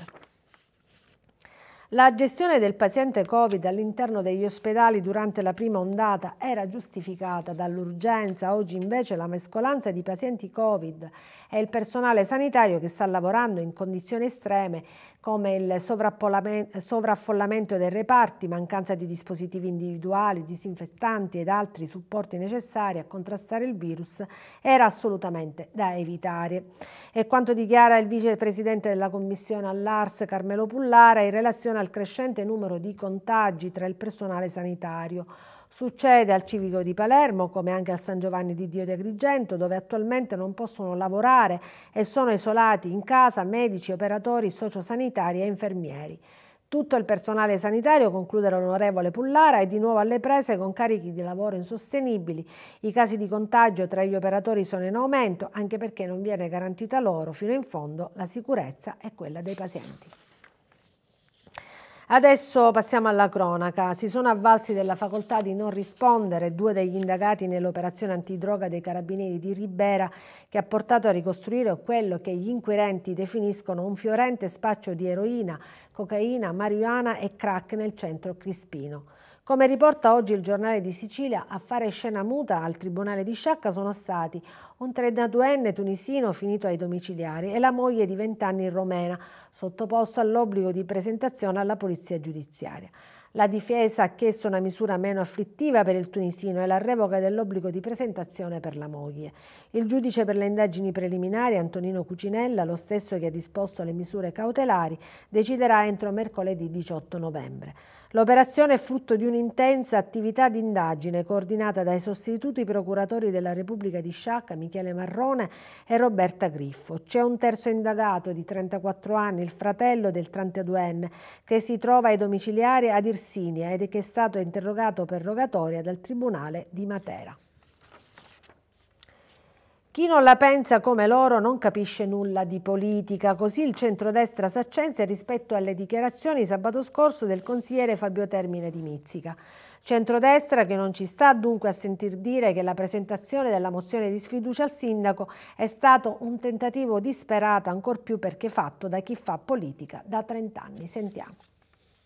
La gestione del paziente Covid all'interno degli ospedali durante la prima ondata era giustificata dall'urgenza, oggi invece la mescolanza di pazienti Covid e il personale sanitario che sta lavorando in condizioni estreme come il sovraffollamento dei reparti, mancanza di dispositivi individuali, disinfettanti ed altri supporti necessari a contrastare il virus, era assolutamente da evitare. E quanto dichiara il vicepresidente della Commissione all'ARS, Carmelo Pullara, in relazione al crescente numero di contagi tra il personale sanitario, Succede al Civico di Palermo, come anche a San Giovanni di Dio di Agrigento, dove attualmente non possono lavorare e sono isolati in casa medici, operatori sociosanitari e infermieri. Tutto il personale sanitario, conclude l'onorevole Pullara, è di nuovo alle prese con carichi di lavoro insostenibili. I casi di contagio tra gli operatori sono in aumento, anche perché non viene garantita loro fino in fondo la sicurezza e quella dei pazienti. Adesso passiamo alla cronaca. Si sono avvalsi della facoltà di non rispondere due degli indagati nell'operazione antidroga dei carabinieri di Ribera che ha portato a ricostruire quello che gli inquirenti definiscono un fiorente spaccio di eroina, cocaina, marijuana e crack nel centro Crispino. Come riporta oggi il giornale di Sicilia, a fare scena muta al tribunale di Sciacca sono stati un 32enne tunisino finito ai domiciliari e la moglie di 20 anni romena, sottoposto all'obbligo di presentazione alla polizia giudiziaria. La difesa ha chiesto una misura meno afflittiva per il tunisino e la revoca dell'obbligo di presentazione per la moglie. Il giudice per le indagini preliminari, Antonino Cucinella, lo stesso che ha disposto le misure cautelari, deciderà entro mercoledì 18 novembre. L'operazione è frutto di un'intensa attività di indagine coordinata dai sostituti procuratori della Repubblica di Sciacca, Michele Marrone e Roberta Griffo. C'è un terzo indagato di 34 anni, il fratello del 32enne, che si trova ai domiciliari ad Irsinia ed è che è stato interrogato per rogatoria dal Tribunale di Matera. Chi non la pensa come loro non capisce nulla di politica, così il centrodestra saccense rispetto alle dichiarazioni sabato scorso del consigliere Fabio Termine di Mizzica. Centrodestra che non ci sta dunque a sentir dire che la presentazione della mozione di sfiducia al sindaco è stato un tentativo disperato ancor più perché fatto da chi fa politica da 30 anni. Sentiamo.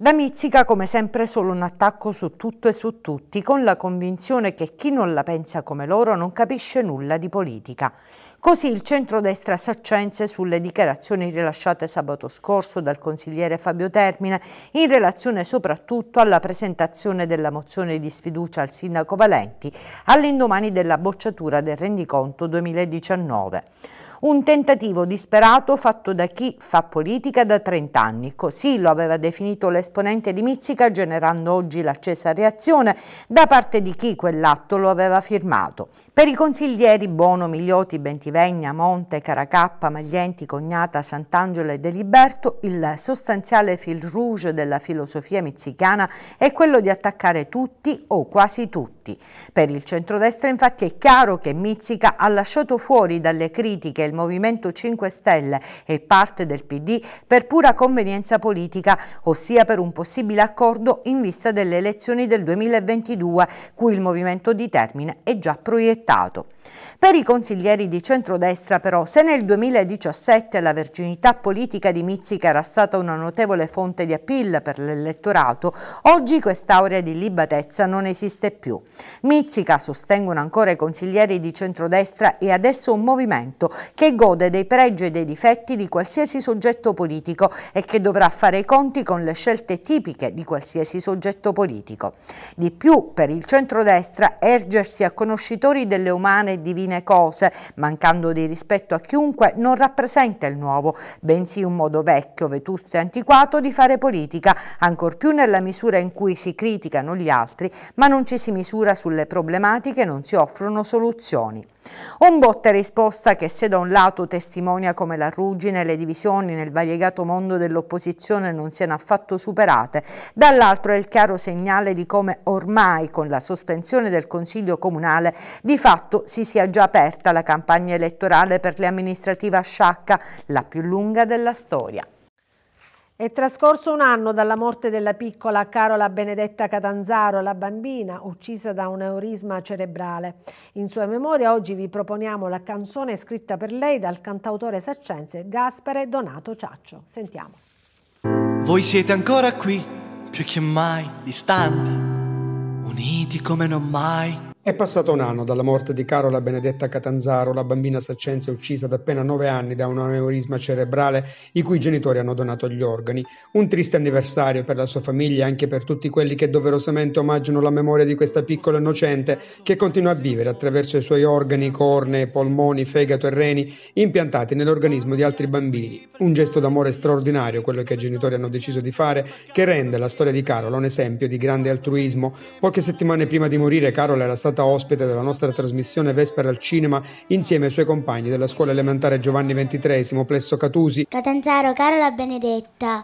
Da Mizzica come sempre solo un attacco su tutto e su tutti, con la convinzione che chi non la pensa come loro non capisce nulla di politica. Così il centrodestra s'accense sulle dichiarazioni rilasciate sabato scorso dal consigliere Fabio Termine in relazione soprattutto alla presentazione della mozione di sfiducia al sindaco Valenti all'indomani della bocciatura del rendiconto 2019. Un tentativo disperato fatto da chi fa politica da 30 anni, così lo aveva definito l'esponente di Mizzica generando oggi l'accesa reazione da parte di chi quell'atto lo aveva firmato. Per i consiglieri Bono, Miglioti, Bentivegna, Monte, Caracappa, Maglienti, Cognata, Sant'Angelo e Deliberto, il sostanziale fil rouge della filosofia mizzicana è quello di attaccare tutti o quasi tutti. Per il centrodestra infatti è chiaro che Mizzica ha lasciato fuori dalle critiche il Movimento 5 Stelle e parte del PD per pura convenienza politica, ossia per un possibile accordo in vista delle elezioni del 2022, cui il Movimento di Termine è già proiettato. Per i consiglieri di centrodestra però, se nel 2017 la verginità politica di Mizzica era stata una notevole fonte di appeal per l'elettorato, oggi quest'aurea di libatezza non esiste più. Mizzica, sostengono ancora i consiglieri di centrodestra, è adesso un movimento che gode dei pregi e dei difetti di qualsiasi soggetto politico e che dovrà fare i conti con le scelte tipiche di qualsiasi soggetto politico. Di più, per il centrodestra, ergersi a conoscitori delle umane divine cose, mancando di rispetto a chiunque, non rappresenta il nuovo, bensì un modo vecchio, vetusto e antiquato di fare politica, ancor più nella misura in cui si criticano gli altri, ma non ci si misura sulle problematiche non si offrono soluzioni. Un botta risposta che se da un lato testimonia come la ruggine e le divisioni nel variegato mondo dell'opposizione non siano affatto superate, dall'altro è il chiaro segnale di come ormai con la sospensione del Consiglio Comunale di fatto si si sia già aperta la campagna elettorale per le amministrative a Sciacca, la più lunga della storia. È trascorso un anno dalla morte della piccola Carola Benedetta Catanzaro, la bambina uccisa da un eurisma cerebrale. In sua memoria oggi vi proponiamo la canzone scritta per lei dal cantautore saccense Gaspare Donato Ciaccio. Sentiamo. Voi siete ancora qui, più che mai distanti, uniti come non mai è passato un anno dalla morte di Carola Benedetta Catanzaro, la bambina saccense uccisa da appena nove anni da un aneurisma cerebrale i cui genitori hanno donato gli organi. Un triste anniversario per la sua famiglia e anche per tutti quelli che doverosamente omaggiano la memoria di questa piccola innocente che continua a vivere attraverso i suoi organi, corne, polmoni, fegato e reni impiantati nell'organismo di altri bambini. Un gesto d'amore straordinario quello che i genitori hanno deciso di fare che rende la storia di Carola un esempio di grande altruismo. Poche settimane prima di morire Carola era stata stata ospite della nostra trasmissione Vespere al Cinema insieme ai suoi compagni della scuola elementare Giovanni XXIII Plesso Catusi. Catanzaro Carola Benedetta,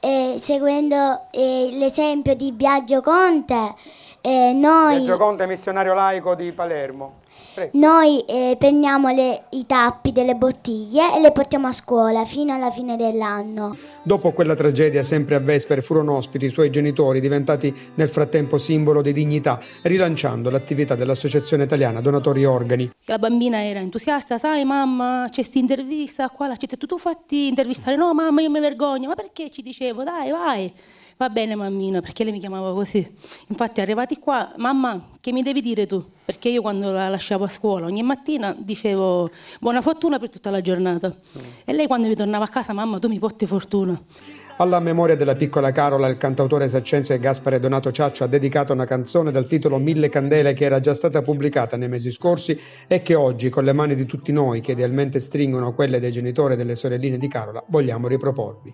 eh, seguendo eh, l'esempio di Biagio Conte, eh, noi... Biagio Conte, missionario laico di Palermo. Prego. Noi eh, prendiamo le, i tappi delle bottiglie e le portiamo a scuola fino alla fine dell'anno. Dopo quella tragedia, sempre a Vesper, furono ospiti i suoi genitori, diventati nel frattempo simbolo di dignità, rilanciando l'attività dell'Associazione Italiana Donatori Organi. La bambina era entusiasta, sai mamma, c'è questa intervista qua, la tu, tu fatti intervistare, no mamma io mi vergogno, ma perché ci dicevo, dai vai va bene mammina, perché lei mi chiamava così. Infatti arrivati qua, mamma, che mi devi dire tu? Perché io quando la lasciavo a scuola ogni mattina dicevo buona fortuna per tutta la giornata. Mm. E lei quando mi tornava a casa, mamma, tu mi porti fortuna. Alla memoria della piccola Carola, il cantautore saccense Gaspare Donato Ciaccio ha dedicato una canzone dal titolo Mille Candele che era già stata pubblicata nei mesi scorsi e che oggi, con le mani di tutti noi che idealmente stringono quelle dei genitori e delle sorelline di Carola, vogliamo riproporvi.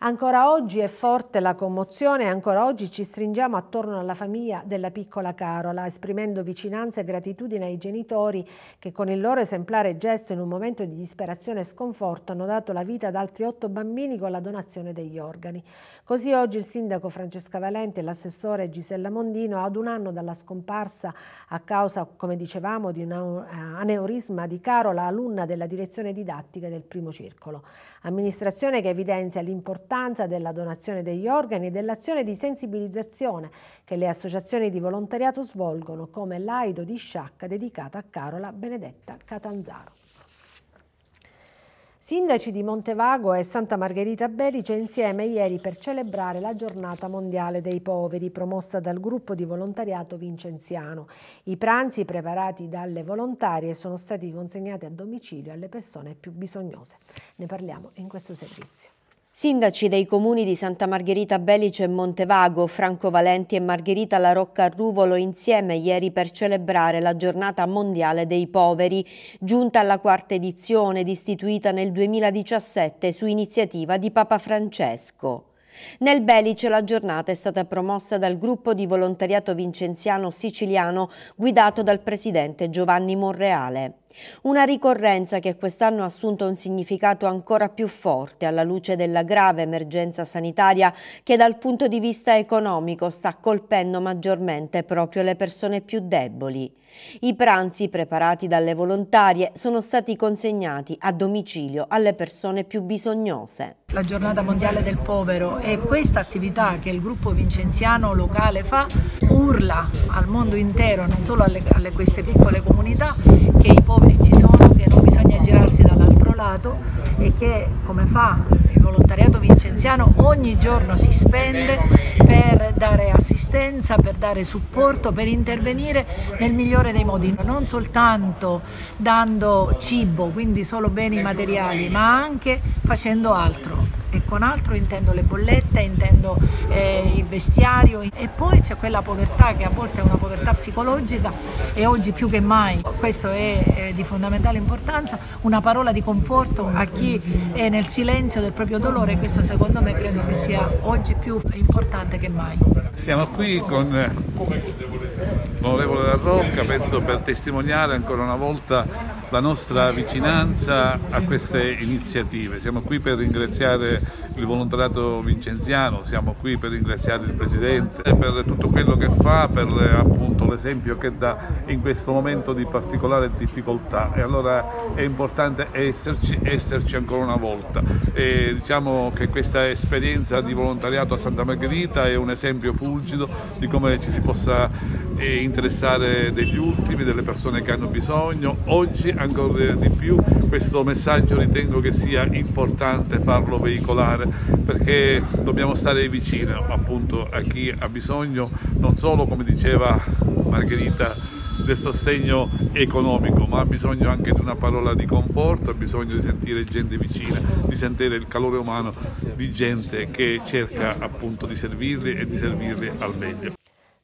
Ancora oggi è forte la commozione e ancora oggi ci stringiamo attorno alla famiglia della piccola Carola, esprimendo vicinanza e gratitudine ai genitori che con il loro esemplare gesto in un momento di disperazione e sconforto hanno dato la vita ad altri otto bambini con la donazione degli organi. Così oggi il sindaco Francesca Valente e l'assessore Gisella Mondino, ad un anno dalla scomparsa a causa, come dicevamo, di un eh, aneurisma di Carola, alunna della direzione didattica del primo circolo. Amministrazione che evidenzia l'importanza l'importanza della donazione degli organi e dell'azione di sensibilizzazione che le associazioni di volontariato svolgono come l'Aido di Sciacca dedicata a Carola Benedetta Catanzaro. Sindaci di Montevago e Santa Margherita Belice insieme ieri per celebrare la giornata mondiale dei poveri promossa dal gruppo di volontariato vincenziano. I pranzi preparati dalle volontarie sono stati consegnati a domicilio alle persone più bisognose. Ne parliamo in questo servizio. Sindaci dei comuni di Santa Margherita Belice e Montevago, Franco Valenti e Margherita La Rocca a Ruvolo insieme ieri per celebrare la giornata mondiale dei poveri, giunta alla quarta edizione istituita nel 2017 su iniziativa di Papa Francesco. Nel Belice la giornata è stata promossa dal gruppo di volontariato vincenziano siciliano guidato dal presidente Giovanni Monreale. Una ricorrenza che quest'anno ha assunto un significato ancora più forte alla luce della grave emergenza sanitaria che dal punto di vista economico sta colpendo maggiormente proprio le persone più deboli. I pranzi preparati dalle volontarie sono stati consegnati a domicilio alle persone più bisognose. La giornata mondiale del povero e questa attività che il gruppo vincenziano locale fa, urla al mondo intero, non solo alle, alle queste piccole comunità, che i poveri ci sono, che non bisogna girarsi dall'altro lato e che come fa volontariato vincenziano ogni giorno si spende per dare assistenza, per dare supporto, per intervenire nel migliore dei modi, non soltanto dando cibo, quindi solo beni materiali, ma anche facendo altro e con altro intendo le bollette, intendo eh, il vestiario e poi c'è quella povertà che a volte è una povertà psicologica e oggi più che mai, questo è eh, di fondamentale importanza, una parola di conforto a chi è nel silenzio del proprio proprio dolore, questo secondo me credo che sia oggi più importante che mai. Siamo qui con eh, l'onorevole Darrocca, penso per testimoniare ancora una volta la nostra vicinanza a queste iniziative. Siamo qui per ringraziare il volontariato vincenziano, siamo qui per ringraziare il Presidente per tutto quello che fa, per eh, l'esempio che dà in questo momento di particolare difficoltà e allora è importante esserci, esserci ancora una volta. E diciamo che questa esperienza di volontariato a Santa Margherita è un esempio fulgido di come ci si possa eh, interessare degli ultimi, delle persone che hanno bisogno. Oggi ancora di più questo messaggio ritengo che sia importante farlo veicolare perché dobbiamo stare vicino appunto a chi ha bisogno non solo come diceva Margherita del sostegno economico, ma ha bisogno anche di una parola di conforto, ha bisogno di sentire gente vicina, di sentire il calore umano di gente che cerca appunto di servirli e di servirli al meglio.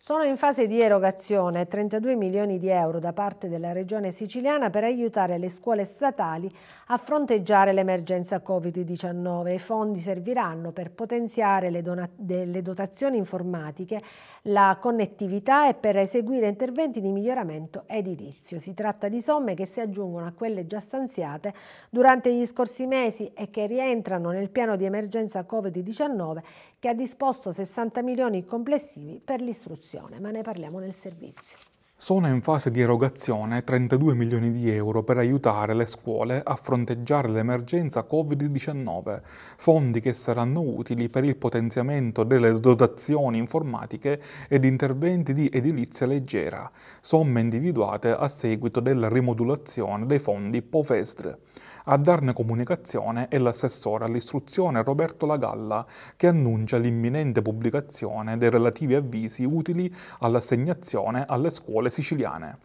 Sono in fase di erogazione 32 milioni di euro da parte della Regione siciliana per aiutare le scuole statali a fronteggiare l'emergenza Covid-19. I fondi serviranno per potenziare le, le dotazioni informatiche, la connettività e per eseguire interventi di miglioramento edilizio. Si tratta di somme che si aggiungono a quelle già stanziate durante gli scorsi mesi e che rientrano nel piano di emergenza Covid-19 che ha disposto 60 milioni complessivi per l'istruzione, ma ne parliamo nel servizio. Sono in fase di erogazione 32 milioni di euro per aiutare le scuole a fronteggiare l'emergenza Covid-19, fondi che saranno utili per il potenziamento delle dotazioni informatiche ed interventi di edilizia leggera, somme individuate a seguito della rimodulazione dei fondi POFESTR. A darne comunicazione è l'assessore all'istruzione Roberto Lagalla, che annuncia l'imminente pubblicazione dei relativi avvisi utili all'assegnazione alle scuole siciliane.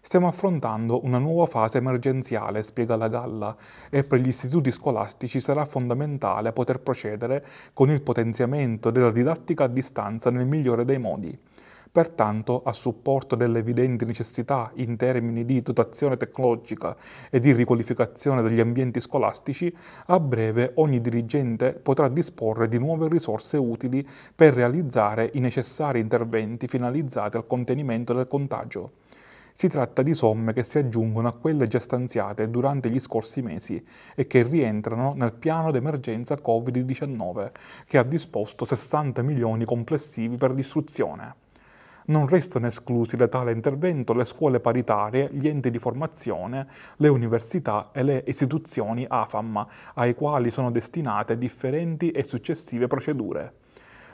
Stiamo affrontando una nuova fase emergenziale, spiega la Galla, e per gli istituti scolastici sarà fondamentale poter procedere con il potenziamento della didattica a distanza nel migliore dei modi. Pertanto, a supporto delle evidenti necessità in termini di dotazione tecnologica e di riqualificazione degli ambienti scolastici, a breve ogni dirigente potrà disporre di nuove risorse utili per realizzare i necessari interventi finalizzati al contenimento del contagio. Si tratta di somme che si aggiungono a quelle già stanziate durante gli scorsi mesi e che rientrano nel piano d'emergenza Covid-19, che ha disposto 60 milioni complessivi per l'istruzione. Non restano esclusi da tale intervento le scuole paritarie, gli enti di formazione, le università e le istituzioni AFAM, ai quali sono destinate differenti e successive procedure.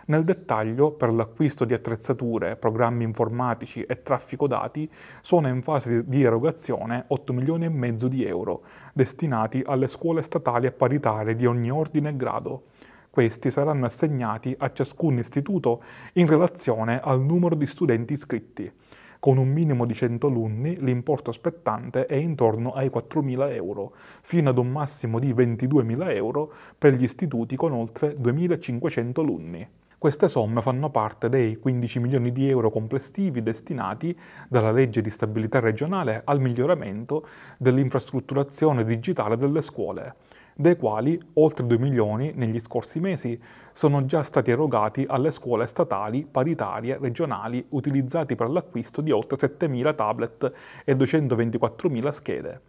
Nel dettaglio, per l'acquisto di attrezzature, programmi informatici e traffico dati, sono in fase di erogazione 8 milioni e mezzo di euro, destinati alle scuole statali e paritarie di ogni ordine e grado. Questi saranno assegnati a ciascun istituto in relazione al numero di studenti iscritti. Con un minimo di 100 alunni l'importo aspettante è intorno ai 4.000 euro, fino ad un massimo di 22.000 euro per gli istituti con oltre 2.500 alunni. Queste somme fanno parte dei 15 milioni di euro complessivi destinati dalla legge di stabilità regionale al miglioramento dell'infrastrutturazione digitale delle scuole dei quali oltre 2 milioni negli scorsi mesi sono già stati erogati alle scuole statali, paritarie, regionali, utilizzati per l'acquisto di oltre 7.000 tablet e 224.000 schede.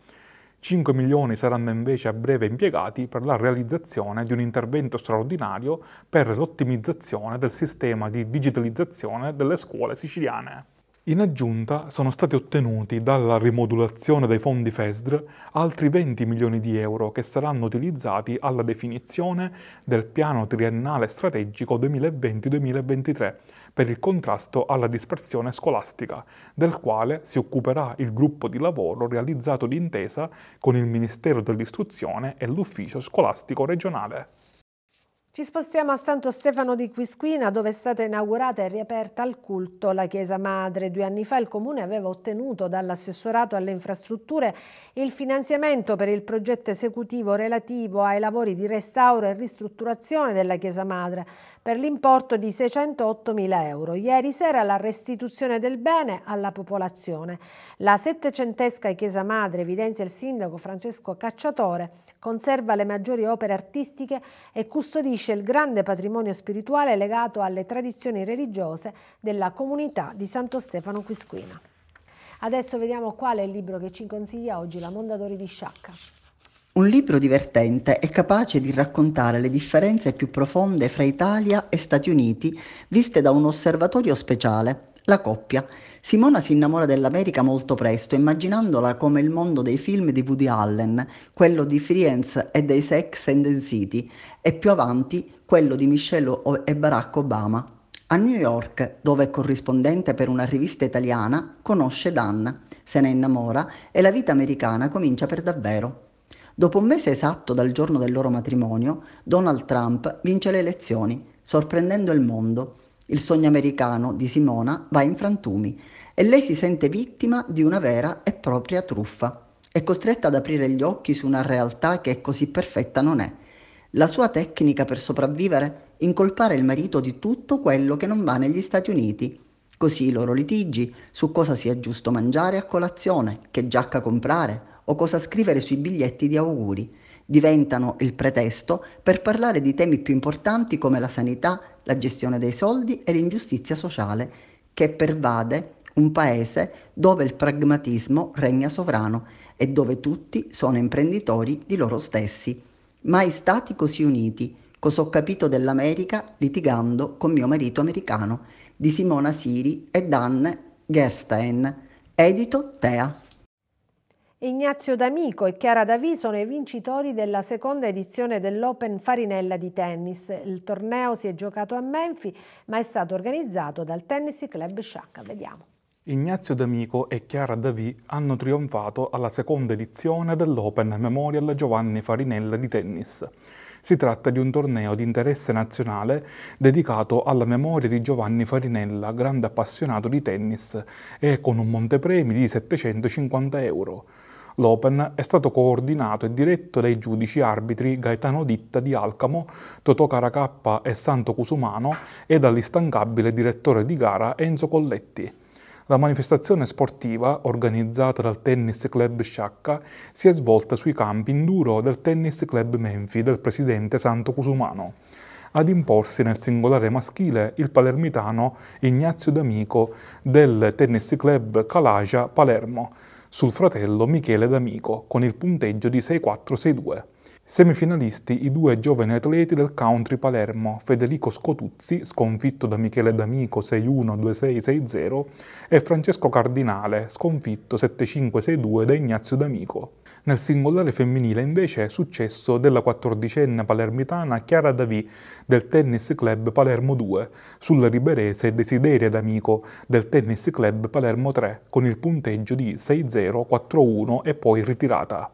5 milioni saranno invece a breve impiegati per la realizzazione di un intervento straordinario per l'ottimizzazione del sistema di digitalizzazione delle scuole siciliane. In aggiunta sono stati ottenuti dalla rimodulazione dei fondi FESDR altri 20 milioni di euro che saranno utilizzati alla definizione del piano triennale strategico 2020-2023 per il contrasto alla dispersione scolastica, del quale si occuperà il gruppo di lavoro realizzato d'intesa con il Ministero dell'Istruzione e l'Ufficio Scolastico Regionale. Ci spostiamo a Santo Stefano di Quisquina dove è stata inaugurata e riaperta al culto la Chiesa Madre. Due anni fa il Comune aveva ottenuto dall'assessorato alle infrastrutture il finanziamento per il progetto esecutivo relativo ai lavori di restauro e ristrutturazione della Chiesa Madre per l'importo di 608.000 euro. Ieri sera la restituzione del bene alla popolazione. La settecentesca Chiesa Madre, evidenzia il sindaco Francesco Cacciatore, conserva le maggiori opere artistiche e custodisce il grande patrimonio spirituale legato alle tradizioni religiose della comunità di Santo Stefano Quisquina. Adesso vediamo qual è il libro che ci consiglia oggi la Mondadori di Sciacca. Un libro divertente è capace di raccontare le differenze più profonde fra Italia e Stati Uniti viste da un osservatorio speciale, la coppia. Simona si innamora dell'America molto presto, immaginandola come il mondo dei film di Woody Allen, quello di Friends e dei Sex and the City, e più avanti quello di Michelle e Barack Obama. A New York, dove è corrispondente per una rivista italiana, conosce Dan, se ne innamora e la vita americana comincia per davvero. Dopo un mese esatto dal giorno del loro matrimonio, Donald Trump vince le elezioni, sorprendendo il mondo. Il sogno americano di Simona va in frantumi e lei si sente vittima di una vera e propria truffa. È costretta ad aprire gli occhi su una realtà che così perfetta non è. La sua tecnica per sopravvivere? Incolpare il marito di tutto quello che non va negli Stati Uniti. Così i loro litigi su cosa sia giusto mangiare a colazione, che giacca comprare, o cosa scrivere sui biglietti di auguri. Diventano il pretesto per parlare di temi più importanti come la sanità, la gestione dei soldi e l'ingiustizia sociale che pervade un paese dove il pragmatismo regna sovrano e dove tutti sono imprenditori di loro stessi. Mai stati così uniti, cosa ho capito dell'America litigando con mio marito americano, di Simona Siri e Dan Gerstein, edito Tea. Ignazio D'Amico e Chiara Davì sono i vincitori della seconda edizione dell'Open Farinella di tennis. Il torneo si è giocato a Menfi, ma è stato organizzato dal Tennis Club Sciacca. Vediamo. Ignazio D'Amico e Chiara Davì hanno trionfato alla seconda edizione dell'Open Memorial Giovanni Farinella di tennis. Si tratta di un torneo di interesse nazionale dedicato alla memoria di Giovanni Farinella, grande appassionato di tennis, e con un montepremi di 750 euro. L'Open è stato coordinato e diretto dai giudici arbitri Gaetano Ditta di Alcamo, Totò Caracappa e Santo Cusumano e dall'instancabile direttore di gara Enzo Colletti. La manifestazione sportiva, organizzata dal Tennis Club Sciacca, si è svolta sui campi in duro del Tennis Club Menfi del presidente Santo Cusumano. Ad imporsi nel singolare maschile il palermitano Ignazio D'Amico del Tennis Club Calagia Palermo, sul fratello Michele D'Amico con il punteggio di 6462. Semifinalisti i due giovani atleti del country Palermo, Federico Scotuzzi, sconfitto da Michele D'Amico 6-1-2-6-6-0, e Francesco Cardinale, sconfitto 7-5-6-2 da Ignazio D'Amico. Nel singolare femminile invece è successo della quattordicenne palermitana Chiara Davì del Tennis Club Palermo 2, sulla riberese Desideria D'Amico del Tennis Club Palermo 3 con il punteggio di 6-0, 4-1 e poi ritirata.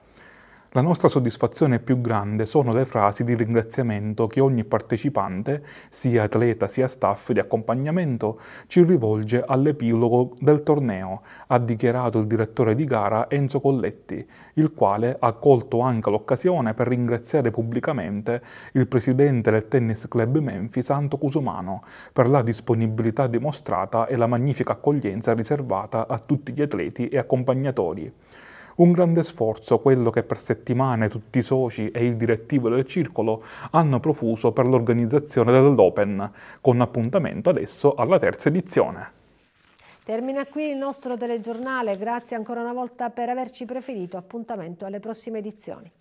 La nostra soddisfazione più grande sono le frasi di ringraziamento che ogni partecipante, sia atleta sia staff di accompagnamento, ci rivolge all'epilogo del torneo, ha dichiarato il direttore di gara Enzo Colletti, il quale ha colto anche l'occasione per ringraziare pubblicamente il presidente del Tennis Club Memphis, Santo Cusumano per la disponibilità dimostrata e la magnifica accoglienza riservata a tutti gli atleti e accompagnatori. Un grande sforzo, quello che per settimane tutti i soci e il direttivo del circolo hanno profuso per l'organizzazione dell'Open, con appuntamento adesso alla terza edizione. Termina qui il nostro telegiornale, grazie ancora una volta per averci preferito, appuntamento alle prossime edizioni.